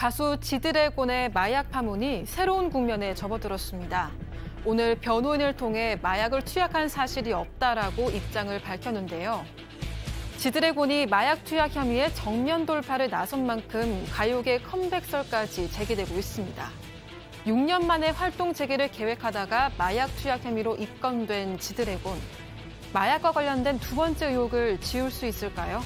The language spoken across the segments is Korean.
가수 지드래곤의 마약 파문이 새로운 국면에 접어들었습니다. 오늘 변호인을 통해 마약을 투약한 사실이 없다라고 입장을 밝혔는데요. 지드래곤이 마약 투약 혐의에 정면 돌파를 나선 만큼 가요계 컴백설까지 제기되고 있습니다. 6년 만에 활동 재개를 계획하다가 마약 투약 혐의로 입건된 지드래곤. 마약과 관련된 두 번째 의혹을 지울 수 있을까요?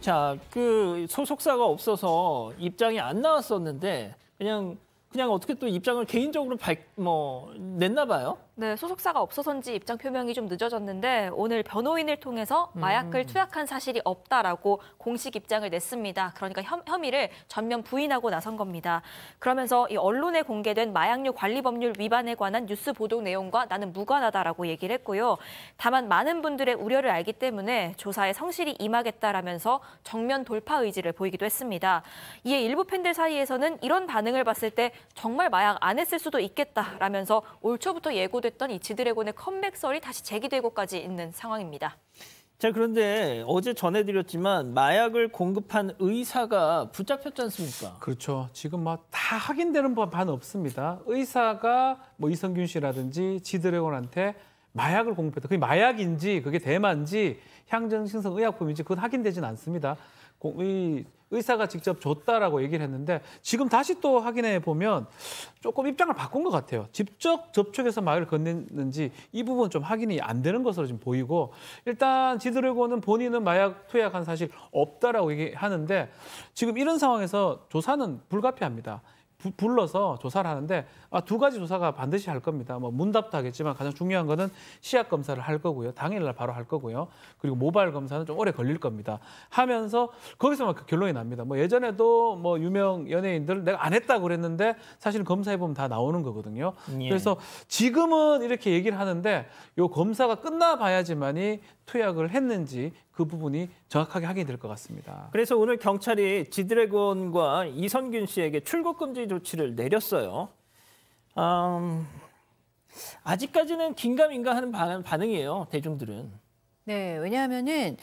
자, 그 소속사가 없어서 입장이 안 나왔었는데 그냥 그냥 어떻게 또 입장을 개인적으로 밝, 뭐 냈나 봐요. 네, 소속사가 없어서인지 입장 표명이 좀 늦어졌는데 오늘 변호인을 통해서 마약을 음. 투약한 사실이 없다라고 공식 입장을 냈습니다. 그러니까 혐, 의를 전면 부인하고 나선 겁니다. 그러면서 이 언론에 공개된 마약류 관리 법률 위반에 관한 뉴스 보도 내용과 나는 무관하다라고 얘기를 했고요. 다만 많은 분들의 우려를 알기 때문에 조사에 성실히 임하겠다라면서 정면 돌파 의지를 보이기도 했습니다. 이에 일부 팬들 사이에서는 이런 반응을 봤을 때 정말 마약 안 했을 수도 있겠다라면서 올 초부터 예고된 시작됐던 이 지드래곤의 컴백설이 다시 제기되고까지 있는 상황입니다. 자 그런데 어제 전해드렸지만 마약을 공급한 의사가 붙잡혔지 않습니까? 그렇죠. 지금 뭐다 확인되는 법 없습니다. 의사가 뭐 이성균 씨라든지 지드래곤한테 마약을 공급했다. 그게 마약인지 그게 대만지 향정신성 의약품인지 그건 확인되진 않습니다. 이 의사가 직접 줬다라고 얘기를 했는데 지금 다시 또 확인해 보면 조금 입장을 바꾼 것 같아요. 직접 접촉해서 마약을 건넸는지 이 부분 좀 확인이 안 되는 것으로 지금 보이고 일단 지드래곤은 본인은 마약 투약한 사실 없다라고 얘기하는데 지금 이런 상황에서 조사는 불가피합니다. 부, 불러서 조사를 하는데 아, 두 가지 조사가 반드시 할 겁니다. 뭐 문답도 하겠지만 가장 중요한 거는 시약 검사를 할 거고요. 당일날 바로 할 거고요. 그리고 모발 검사는 좀 오래 걸릴 겁니다. 하면서 거기서만 결론이 납니다. 뭐 예전에도 뭐 유명 연예인들 내가 안 했다고 그랬는데 사실 검사해 보면 다 나오는 거거든요. 예. 그래서 지금은 이렇게 얘기를 하는데 요 검사가 끝나 봐야지만이 투약을 했는지 그 부분이 정확하게 확인될 것 같습니다. 그래서 오늘 경찰이 지드래곤과 이선균 씨에게 출국 금지 조치를 내렸어요. 음, 아직까지는 긴가민가 하는 반응이에요, 대중들은. 네, 왜냐하면은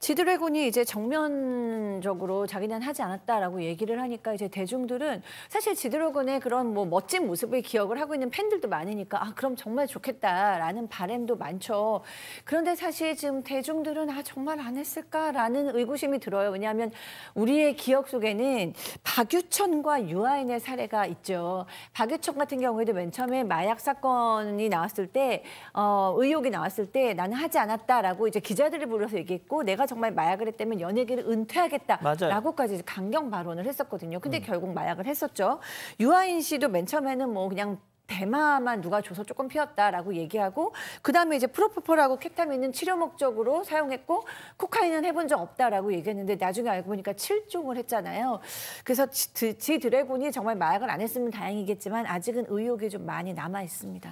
지드래곤이 이제 정면적으로 자기는 하지 않았다라고 얘기를 하니까 이제 대중들은 사실 지드래곤의 그런 뭐 멋진 모습을 기억을 하고 있는 팬들도 많으니까 아 그럼 정말 좋겠다라는 바램도 많죠. 그런데 사실 지금 대중들은 아 정말 안 했을까라는 의구심이 들어요. 왜냐하면 우리의 기억 속에는 박유천과 유아인의 사례가 있죠. 박유천 같은 경우에도 맨 처음에 마약 사건이 나왔을 때 어, 의혹이 나왔을 때 나는 하지 않았다라고 라고 이제 기자들이 불러서 얘기했고 내가 정말 마약을 했다면 연예계를 은퇴하겠다라고까지 강경 발언을 했었거든요. 근데 음. 결국 마약을 했었죠. 유아인 씨도 맨 처음에는 뭐 그냥 대마만 누가 줘서 조금 피웠다라고 얘기하고 그다음에 이제 프로포폴하고 캡타민은 치료 목적으로 사용했고 코카인은 해본 적 없다라고 얘기했는데 나중에 알고 보니까 7종을 했잖아요. 그래서 지, 지 드래곤이 정말 마약을 안 했으면 다행이겠지만 아직은 의혹이 좀 많이 남아 있습니다.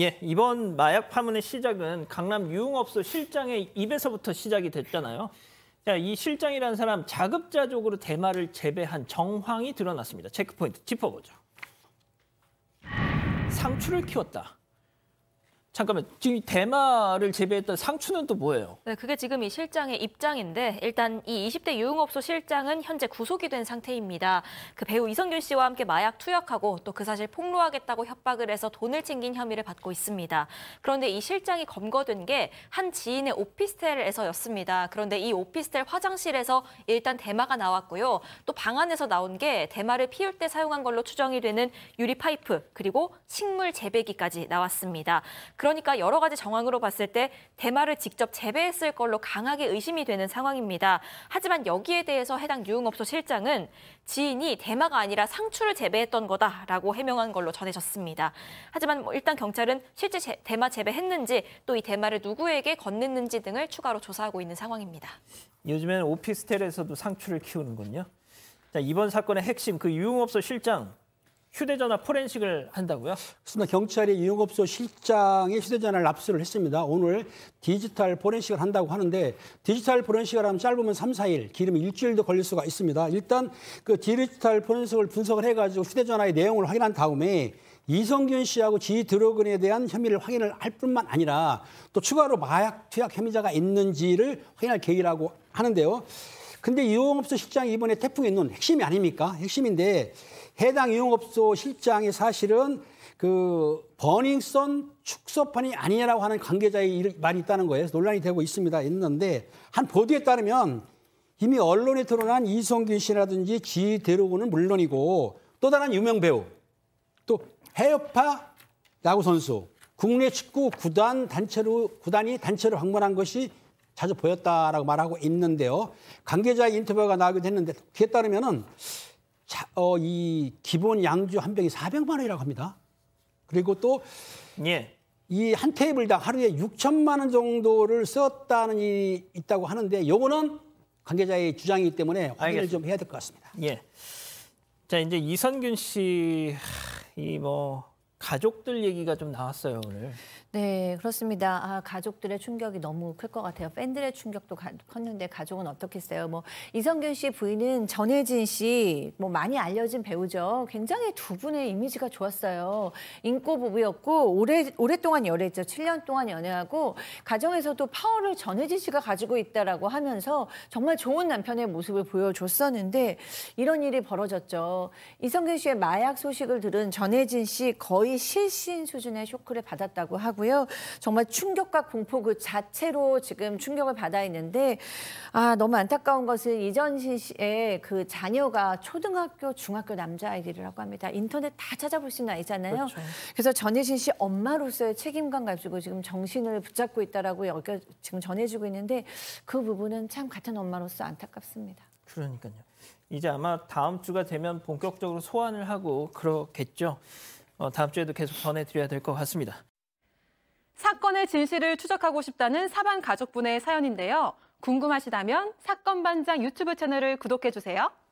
예, 이번 마약 파문의 시작은 강남 유흥업소 실장의 입에서부터 시작이 됐잖아요. 자, 이 실장이라는 사람 자급자족으로 대마를 재배한 정황이 드러났습니다. 체크포인트 짚어보죠. 상추를 키웠다. 잠깐만 지금 대마를 재배했던 상추는 또 뭐예요? 네, 그게 지금 이 실장의 입장인데 일단 이 20대 유흥업소 실장은 현재 구속이 된 상태입니다. 그 배우 이성균 씨와 함께 마약 투약하고 또 그 사실 폭로하겠다고 협박을 해서 돈을 챙긴 혐의를 받고 있습니다. 그런데 이 실장이 검거된 게 한 지인의 오피스텔에서였습니다. 그런데 이 오피스텔 화장실에서 일단 대마가 나왔고요. 또 방 안에서 나온 게 대마를 피울 때 사용한 걸로 추정이 되는 유리 파이프 그리고 식물 재배기까지 나왔습니다. 그러니까 여러 가지 정황으로 봤을 때 대마를 직접 재배했을 걸로 강하게 의심이 되는 상황입니다. 하지만 여기에 대해서 해당 유흥업소 실장은 지인이 대마가 아니라 상추를 재배했던 거다라고 해명한 걸로 전해졌습니다. 하지만 뭐 일단 경찰은 실제 제, 대마 재배했는지 또 이 대마를 누구에게 건넸는지 등을 추가로 조사하고 있는 상황입니다. 요즘에는 오피스텔에서도 상추를 키우는군요. 자, 이번 사건의 핵심 그 유흥업소 실장 휴대전화 포렌식을 한다고요? 그렇습니다. 경찰이 이용업소 실장의 휴대전화를 압수를 했습니다. 오늘 디지털 포렌식을 한다고 하는데 디지털 포렌식을 하면 짧으면 3, 4일, 길으면 일주일도 걸릴 수가 있습니다. 일단 그 디지털 포렌식을 분석을 해가지고 휴대전화의 내용을 확인한 다음에 이성균 씨하고 지 드로근에 대한 혐의를 확인을 할 뿐만 아니라 또 추가로 마약 투약 혐의자가 있는지를 확인할 계획이라고 하는데요. 근데 이용업소 실장이 이번에 태풍에 있 핵심이 아닙니까? 핵심인데 해당 이용업소 실장이 사실은 그 버닝썬 축소판이 아니라고 냐 하는 관계자의 말이 있다는 거예요. 논란이 되고 있습니다. 있는데 한 보도에 따르면 이미 언론에 드러난 이성균 씨라든지 지 대로고는 물론이고 또 다른 유명 배우 또 해협파 야구 선수 국내 축구 구단 단체로 구단이 단체로 방문한 것이 자주 보였다라고 말하고 있는데요. 관계자의 인터뷰가 나오게됐는데 그에 따르면은 자, 어, 이 기본 양주 한 병이 400만 원이라고 합니다. 그리고 또 예. 이 한 테이블당 하루에 6천만 원 정도를 썼다는 이 있다고 하는데 요거는 관계자의 주장이기 때문에 확인을 알겠습니다. 좀 해야 될 것 같습니다. 예. 자, 이제 이선균 씨이뭐 가족들 얘기가 좀 나왔어요 오늘. 네 그렇습니다. 아, 가족들의 충격이 너무 클 것 같아요. 팬들의 충격도 가, 컸는데 가족은 어떻겠어요? 뭐 이성균 씨 부인은 전혜진 씨 뭐 많이 알려진 배우죠. 굉장히 두 분의 이미지가 좋았어요. 인고 부부였고 오래 오랫동안 연애했죠. 7년 동안 연애하고 가정에서도 파워를 전혜진 씨가 가지고 있다라고 하면서 정말 좋은 남편의 모습을 보여줬었는데 이런 일이 벌어졌죠. 이성균 씨의 마약 소식을 들은 전혜진 씨 거의 실신 수준의 쇼크를 받았다고 하고요. 정말 충격과 공포 그 자체로 지금 충격을 받아 있는데 아 너무 안타까운 것은 이전신 씨의 그 자녀가 초등학교, 중학교 남자아이들이라고 합니다. 인터넷 다 찾아볼 수 있는 아이잖아요. 그렇죠. 그래서 전혜진 씨 엄마로서의 책임감 가지고 지금 정신을 붙잡고 있다라고 여겨 지금 전해지고 있는데 그 부분은 참 같은 엄마로서 안타깝습니다. 그러니까요. 이제 아마 다음 주가 되면 본격적으로 소환을 하고 그러겠죠. 어, 다음 주에도 계속 전해드려야 될 것 같습니다. 사건의 진실을 추적하고 싶다는 사반 가족분의 사연인데요. 궁금하시다면 사건 반장 유튜브 채널을 구독해 주세요.